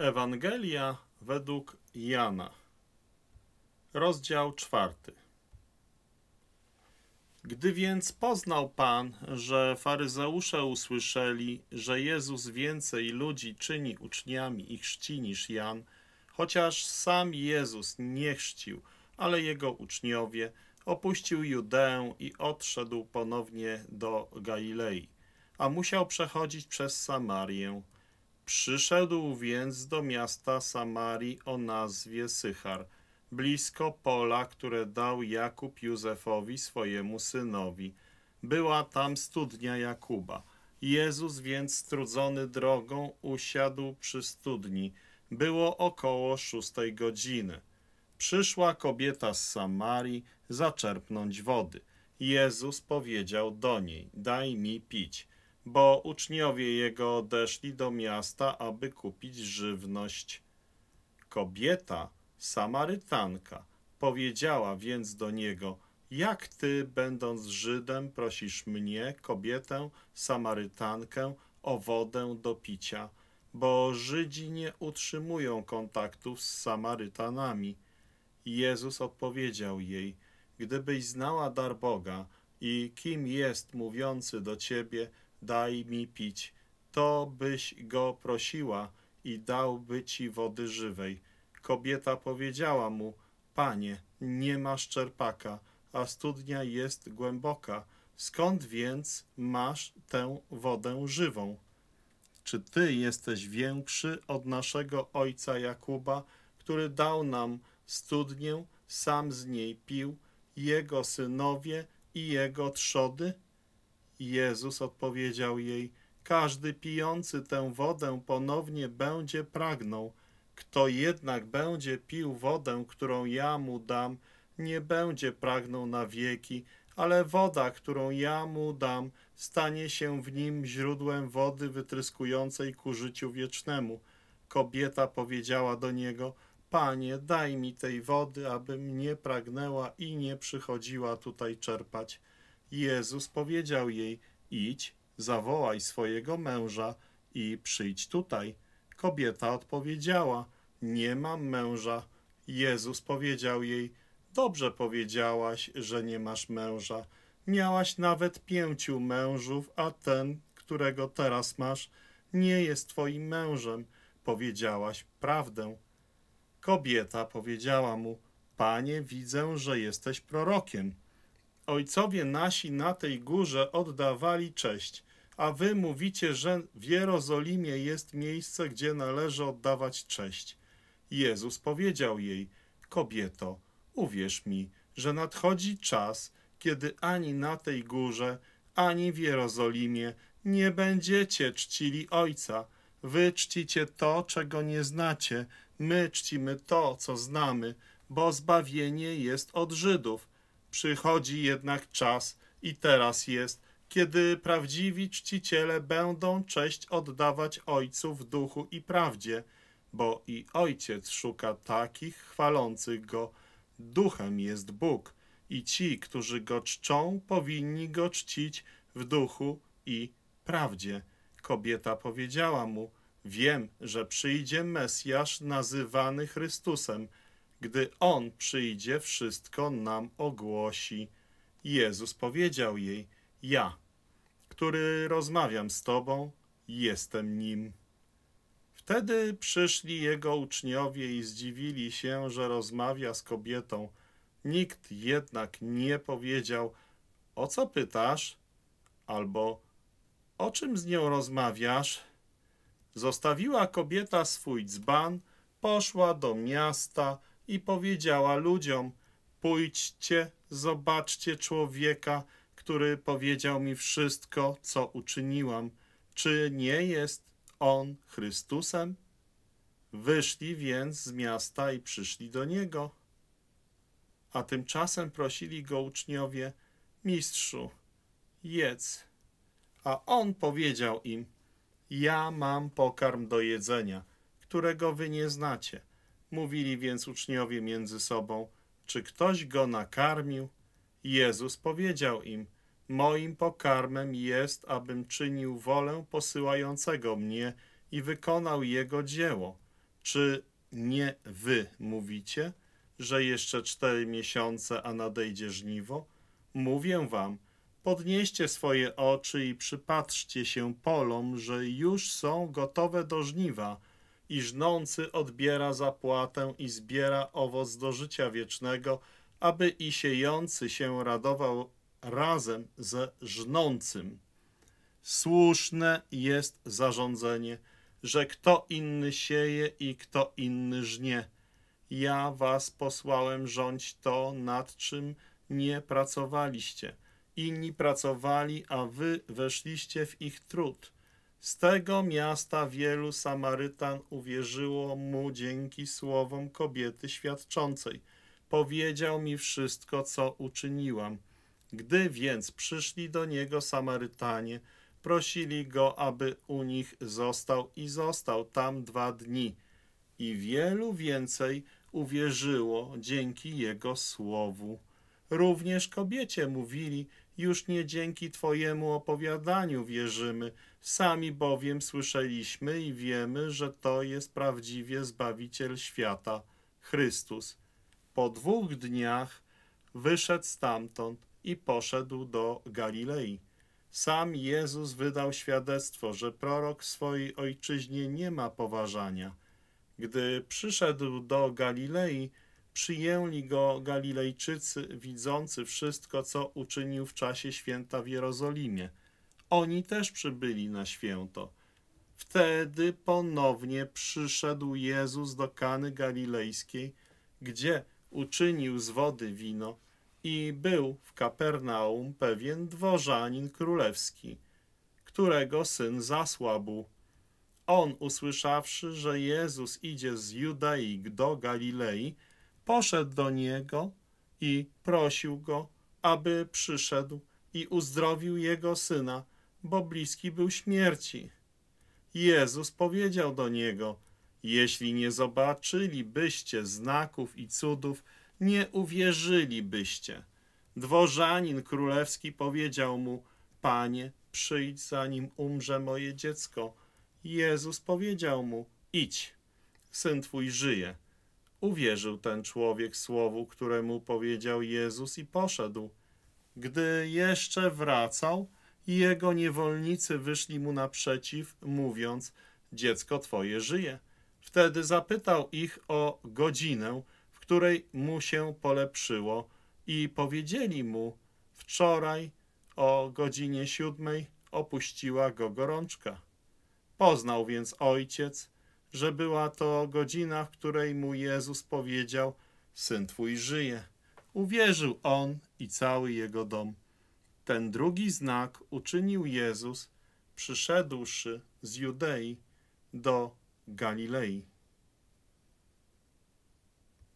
Ewangelia według Jana, rozdział czwarty. Gdy więc poznał Pan, że faryzeusze usłyszeli, że Jezus więcej ludzi czyni uczniami i chrzci niż Jan, chociaż sam Jezus nie chrzcił, ale jego uczniowie, opuścił Judeę i odszedł ponownie do Galilei, a musiał przechodzić przez Samarię – Przyszedł więc do miasta Samarii o nazwie Sychar, blisko pola, które dał Jakub Józefowi swojemu synowi. Była tam studnia Jakuba. Jezus więc strudzony drogą usiadł przy studni. Było około szóstej godziny. Przyszła kobieta z Samarii zaczerpnąć wody. Jezus powiedział do niej, daj mi pić bo uczniowie jego odeszli do miasta, aby kupić żywność. Kobieta, Samarytanka, powiedziała więc do niego, jak ty, będąc Żydem, prosisz mnie, kobietę, Samarytankę, o wodę do picia, bo Żydzi nie utrzymują kontaktów z Samarytanami. Jezus odpowiedział jej, gdybyś znała dar Boga i kim jest mówiący do ciebie, daj mi pić. To byś go prosiła i dałby ci wody żywej. Kobieta powiedziała mu, panie, nie masz czerpaka, a studnia jest głęboka. Skąd więc masz tę wodę żywą? Czy ty jesteś większy od naszego ojca Jakuba, który dał nam studnię, sam z niej pił, jego synowie i jego trzody? Jezus odpowiedział jej, każdy pijący tę wodę ponownie będzie pragnął. Kto jednak będzie pił wodę, którą ja mu dam, nie będzie pragnął na wieki, ale woda, którą ja mu dam, stanie się w nim źródłem wody wytryskującej ku życiu wiecznemu. Kobieta powiedziała do niego, Panie, daj mi tej wody, abym nie pragnęła i nie przychodziła tutaj czerpać. Jezus powiedział jej, idź, zawołaj swojego męża i przyjdź tutaj. Kobieta odpowiedziała, nie mam męża. Jezus powiedział jej, dobrze powiedziałaś, że nie masz męża. Miałaś nawet pięciu mężów, a ten, którego teraz masz, nie jest twoim mężem. Powiedziałaś prawdę. Kobieta powiedziała mu, panie, widzę, że jesteś prorokiem. Ojcowie nasi na tej górze oddawali cześć, a wy mówicie, że w Jerozolimie jest miejsce, gdzie należy oddawać cześć. Jezus powiedział jej, kobieto, uwierz mi, że nadchodzi czas, kiedy ani na tej górze, ani w Jerozolimie nie będziecie czcili Ojca. Wy czcicie to, czego nie znacie, my czcimy to, co znamy, bo zbawienie jest od Żydów przychodzi jednak czas i teraz jest, kiedy prawdziwi czciciele będą cześć oddawać Ojcu w duchu i prawdzie, bo i Ojciec szuka takich chwalących Go. Duchem jest Bóg i ci, którzy Go czczą, powinni Go czcić w duchu i prawdzie. Kobieta powiedziała mu, wiem, że przyjdzie Mesjasz nazywany Chrystusem – gdy On przyjdzie, wszystko nam ogłosi. Jezus powiedział jej, ja, który rozmawiam z Tobą, jestem Nim. Wtedy przyszli Jego uczniowie i zdziwili się, że rozmawia z kobietą. Nikt jednak nie powiedział, o co pytasz? Albo o czym z nią rozmawiasz? Zostawiła kobieta swój dzban, poszła do miasta, i powiedziała ludziom, pójdźcie, zobaczcie człowieka, który powiedział mi wszystko, co uczyniłam. Czy nie jest on Chrystusem? Wyszli więc z miasta i przyszli do niego. A tymczasem prosili go uczniowie, mistrzu, jedz. A on powiedział im, ja mam pokarm do jedzenia, którego wy nie znacie. Mówili więc uczniowie między sobą, czy ktoś go nakarmił? Jezus powiedział im, moim pokarmem jest, abym czynił wolę posyłającego mnie i wykonał jego dzieło. Czy nie wy mówicie, że jeszcze cztery miesiące, a nadejdzie żniwo? Mówię wam, podnieście swoje oczy i przypatrzcie się polom, że już są gotowe do żniwa – i żnący odbiera zapłatę i zbiera owoc do życia wiecznego, aby i siejący się radował razem ze żnącym. Słuszne jest zarządzenie, że kto inny sieje i kto inny żnie. Ja was posłałem rządź to, nad czym nie pracowaliście. Inni pracowali, a wy weszliście w ich trud – z tego miasta wielu Samarytan uwierzyło mu dzięki słowom kobiety świadczącej. Powiedział mi wszystko, co uczyniłam. Gdy więc przyszli do niego Samarytanie, prosili go, aby u nich został i został tam dwa dni. I wielu więcej uwierzyło dzięki jego słowu. Również kobiecie mówili, już nie dzięki Twojemu opowiadaniu wierzymy, sami bowiem słyszeliśmy i wiemy, że to jest prawdziwie Zbawiciel świata, Chrystus. Po dwóch dniach wyszedł stamtąd i poszedł do Galilei. Sam Jezus wydał świadectwo, że prorok w swojej ojczyźnie nie ma poważania. Gdy przyszedł do Galilei, przyjęli go Galilejczycy, widzący wszystko, co uczynił w czasie święta w Jerozolimie. Oni też przybyli na święto. Wtedy ponownie przyszedł Jezus do Kany Galilejskiej, gdzie uczynił z wody wino i był w Kapernaum pewien dworzanin królewski, którego syn zasłabł. On, usłyszawszy, że Jezus idzie z Judaik do Galilei, poszedł do niego i prosił go, aby przyszedł i uzdrowił jego syna, bo bliski był śmierci. Jezus powiedział do niego, jeśli nie zobaczylibyście znaków i cudów, nie uwierzylibyście. Dworzanin królewski powiedział mu, Panie, przyjdź zanim umrze moje dziecko. Jezus powiedział mu, idź, syn twój żyje. Uwierzył ten człowiek słowu, któremu powiedział Jezus i poszedł. Gdy jeszcze wracał, jego niewolnicy wyszli mu naprzeciw, mówiąc, dziecko twoje żyje. Wtedy zapytał ich o godzinę, w której mu się polepszyło i powiedzieli mu, wczoraj o godzinie siódmej opuściła go gorączka. Poznał więc ojciec, że była to godzina, w której mu Jezus powiedział: Syn twój żyje. Uwierzył on i cały jego dom. Ten drugi znak uczynił Jezus, przyszedłszy z Judei do Galilei.